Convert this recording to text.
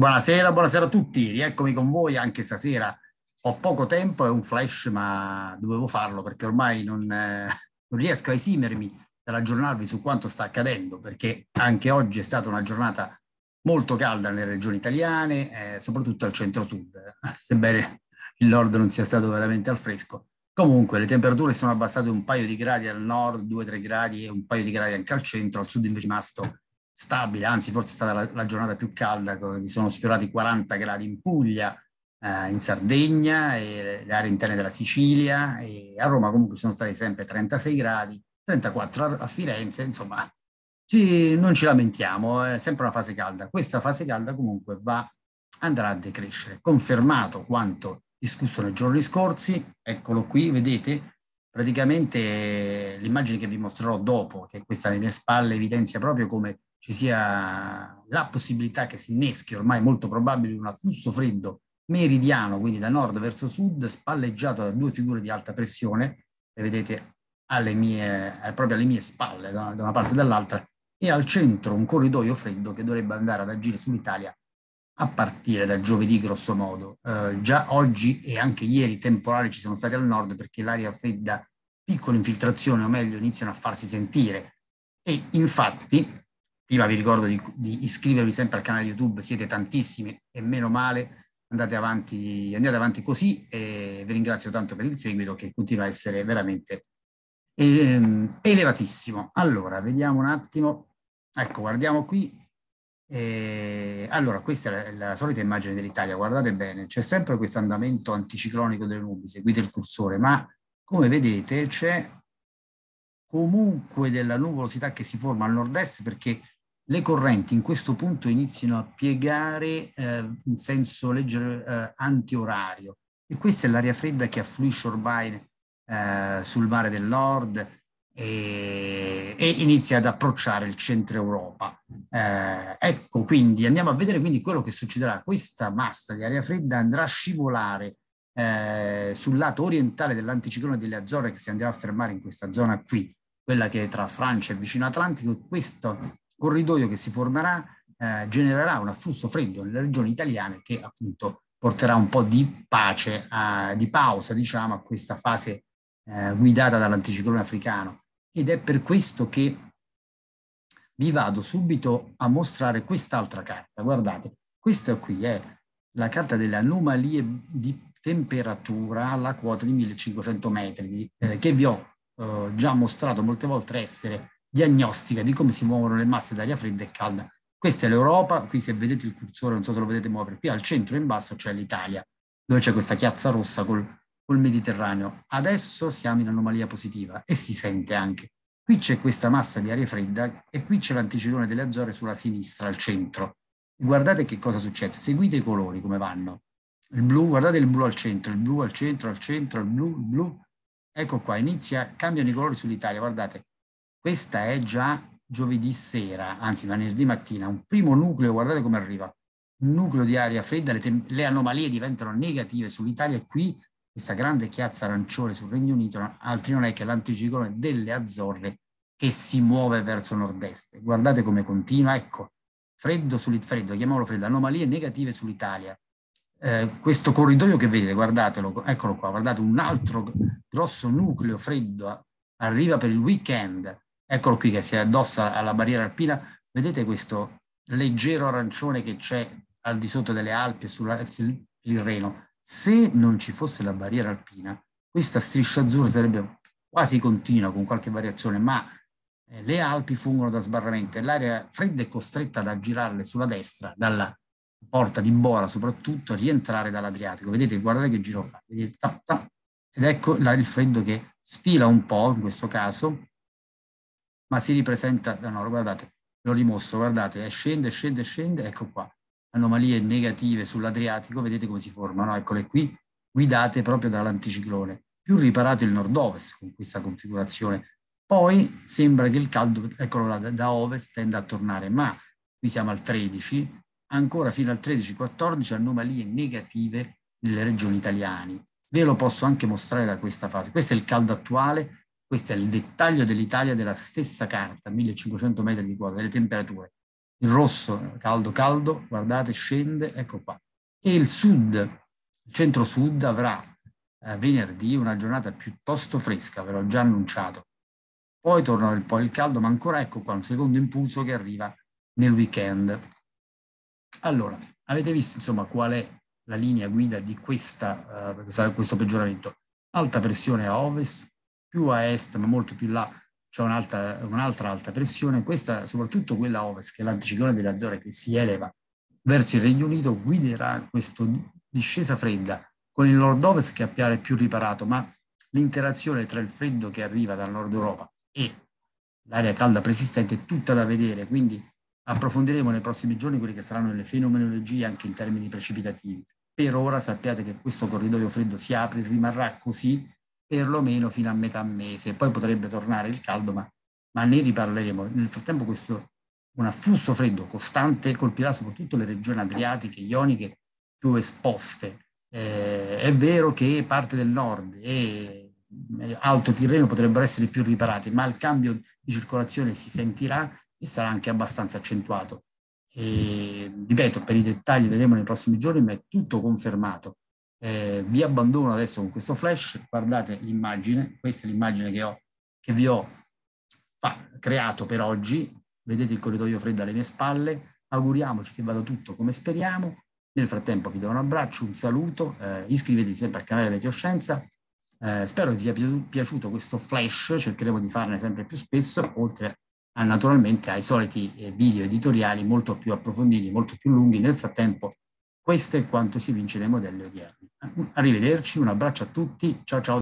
Buonasera, buonasera a tutti, rieccomi con voi anche stasera. Ho poco tempo, è un flash, ma dovevo farlo perché ormai non, eh, non riesco a esimermi dall'aggiornarvi su quanto sta accadendo, perché anche oggi è stata una giornata molto calda nelle regioni italiane, eh, soprattutto al centro-sud, eh, sebbene il nord non sia stato veramente al fresco. Comunque le temperature sono abbassate un paio di gradi al nord, due o tre gradi e un paio di gradi anche al centro, al sud invece è rimasto stabile, anzi forse è stata la, la giornata più calda, sono sfiorati 40 gradi in Puglia, eh, in Sardegna, e le aree interne della Sicilia, e a Roma comunque sono stati sempre 36 gradi, 34 a, a Firenze, insomma ci, non ci lamentiamo, è sempre una fase calda. Questa fase calda comunque va, andrà a decrescere, confermato quanto discusso nei giorni scorsi, eccolo qui, vedete, praticamente eh, l'immagine che vi mostrerò dopo, che è questa alle mie spalle, evidenzia proprio come ci sia la possibilità che si inneschi ormai molto probabile un afflusso freddo meridiano, quindi da nord verso sud, spalleggiato da due figure di alta pressione, le vedete alle mie, eh, proprio alle mie spalle, da una parte e dall'altra, e al centro un corridoio freddo che dovrebbe andare ad agire sull'Italia a partire da giovedì grosso modo. Eh, già oggi e anche ieri temporali ci sono stati al nord perché l'aria fredda, piccole infiltrazioni o meglio iniziano a farsi sentire e infatti Prima vi ricordo di, di iscrivervi sempre al canale YouTube, siete tantissimi e meno male, andate avanti, andate avanti così e vi ringrazio tanto per il seguito che continua a essere veramente ehm, elevatissimo. Allora, vediamo un attimo, ecco, guardiamo qui. Eh, allora, questa è la, la solita immagine dell'Italia, guardate bene, c'è sempre questo andamento anticiclonico delle nubi, seguite il cursore, ma come vedete c'è comunque della nuvolosità che si forma al nord-est perché le correnti in questo punto iniziano a piegare eh, in senso leggero eh, antiorario e questa è l'aria fredda che affluisce ormai eh, sul mare dell'Ord e, e, inizia ad approcciare il centro Europa. Eh, ecco, quindi andiamo a vedere quindi quello che succederà. Questa massa di aria fredda andrà a scivolare eh, sul lato orientale dell'anticiclone delle Azzorre che si andrà a fermare in questa zona qui, quella che è tra Francia e vicino Atlantico, e questo corridoio che si formerà eh, genererà un afflusso freddo nelle regioni italiane che appunto porterà un po' di pace, a, eh, di pausa diciamo a questa fase eh, guidata dall'anticiclone africano ed è per questo che vi vado subito a mostrare quest'altra carta. Guardate, questa qui è la carta delle anomalie di temperatura alla quota di 1500 metri, eh, che vi ho eh, già mostrato molte volte essere diagnostica di come si muovono le masse d'aria fredda e calda. Questa è l'Europa, qui se vedete il cursore, non so se lo vedete muovere, qui al centro in basso c'è l'Italia, dove c'è questa chiazza rossa col, col Mediterraneo. Adesso siamo in anomalia positiva e si sente anche. Qui c'è questa massa di aria fredda e qui c'è l'anticiclone delle Azzorre sulla sinistra, al centro. Guardate che cosa succede, seguite i colori come vanno. Il blu, guardate il blu al centro, il blu al centro, al centro, il blu, il blu. Ecco qua, inizia, cambiano i colori sull'Italia, guardate, questa è già giovedì sera, anzi venerdì mattina, un primo nucleo, guardate come arriva, un nucleo di aria fredda, le, le anomalie diventano negative sull'Italia e qui questa grande chiazza arancione sul Regno Unito, altri non è che l'anticiclone delle Azzorre che si muove verso nord-est. Guardate come continua, ecco, freddo sull'Italia, chiamiamolo freddo, anomalie negative sull'Italia. Eh, questo corridoio che vedete, guardatelo, eccolo qua, guardate un altro grosso nucleo freddo eh, arriva per il weekend Eccolo qui che si addossa alla barriera alpina. Vedete questo leggero arancione che c'è al di sotto delle Alpi e sul Reno. Se non ci fosse la barriera alpina, questa striscia azzurra sarebbe quasi continua con qualche variazione, ma eh, le Alpi fungono da sbarramento e l'aria fredda è costretta ad aggirarle sulla destra, dalla porta di Bora soprattutto, rientrare dall'Adriatico. Vedete, guardate che giro fa. Vedete, ta, ta. Ed ecco il freddo che sfila un po', in questo caso, ma si ripresenta, no, guardate, lo rimosso, guardate, eh, scende, scende, scende, ecco qua, anomalie negative sull'Adriatico, vedete come si formano, eccole qui, guidate proprio dall'anticiclone, più riparato il nord-ovest con questa configurazione. Poi sembra che il caldo, eccolo là, da ovest tenda a tornare, ma qui siamo al 13, ancora fino al 13-14 anomalie negative nelle regioni italiane. Ve lo posso anche mostrare da questa fase. Questo è il caldo attuale, questo è il dettaglio dell'Italia della stessa carta, 1500 metri di quadro, delle temperature. Il rosso, caldo, caldo, guardate, scende, ecco qua. E il sud, il centro-sud, avrà eh, venerdì una giornata piuttosto fresca, ve l'ho già annunciato. Poi torna un po' il caldo, ma ancora ecco qua un secondo impulso che arriva nel weekend. Allora, avete visto insomma qual è la linea guida di questa, uh, questo peggioramento? Alta pressione a ovest, più a est, ma molto più là, c'è un'altra, un'altra alta pressione, questa soprattutto quella a ovest, che è l'anticiclone delle Azzorre che si eleva verso il Regno Unito, guiderà questa discesa fredda con il nord-ovest che appare più riparato, ma l'interazione tra il freddo che arriva dal nord Europa e l'aria calda persistente è tutta da vedere, quindi approfondiremo nei prossimi giorni quelle che saranno le fenomenologie anche in termini precipitativi. Per ora sappiate che questo corridoio freddo si apre, e rimarrà così perlomeno fino a metà mese. Poi potrebbe tornare il caldo, ma, ma ne riparleremo. Nel frattempo questo un afflusso freddo costante colpirà soprattutto le regioni adriatiche, ioniche più esposte. Eh, è vero che parte del nord e Alto Tirreno potrebbero essere più riparati, ma il cambio di circolazione si sentirà e sarà anche abbastanza accentuato. E, ripeto, per i dettagli vedremo nei prossimi giorni, ma è tutto confermato eh, vi abbandono adesso con questo flash, guardate l'immagine, questa è l'immagine che, ho, che vi ho fa, creato per oggi, vedete il corridoio freddo alle mie spalle, auguriamoci che vada tutto come speriamo, nel frattempo vi do un abbraccio, un saluto, eh, iscrivetevi sempre al canale Meteoscienza, eh, spero che vi sia piaciuto questo flash, cercheremo di farne sempre più spesso, oltre a, naturalmente ai soliti eh, video editoriali molto più approfonditi, molto più lunghi, nel frattempo questo è quanto si vince dai modelli odierni. Arrivederci, un abbraccio a tutti, ciao ciao.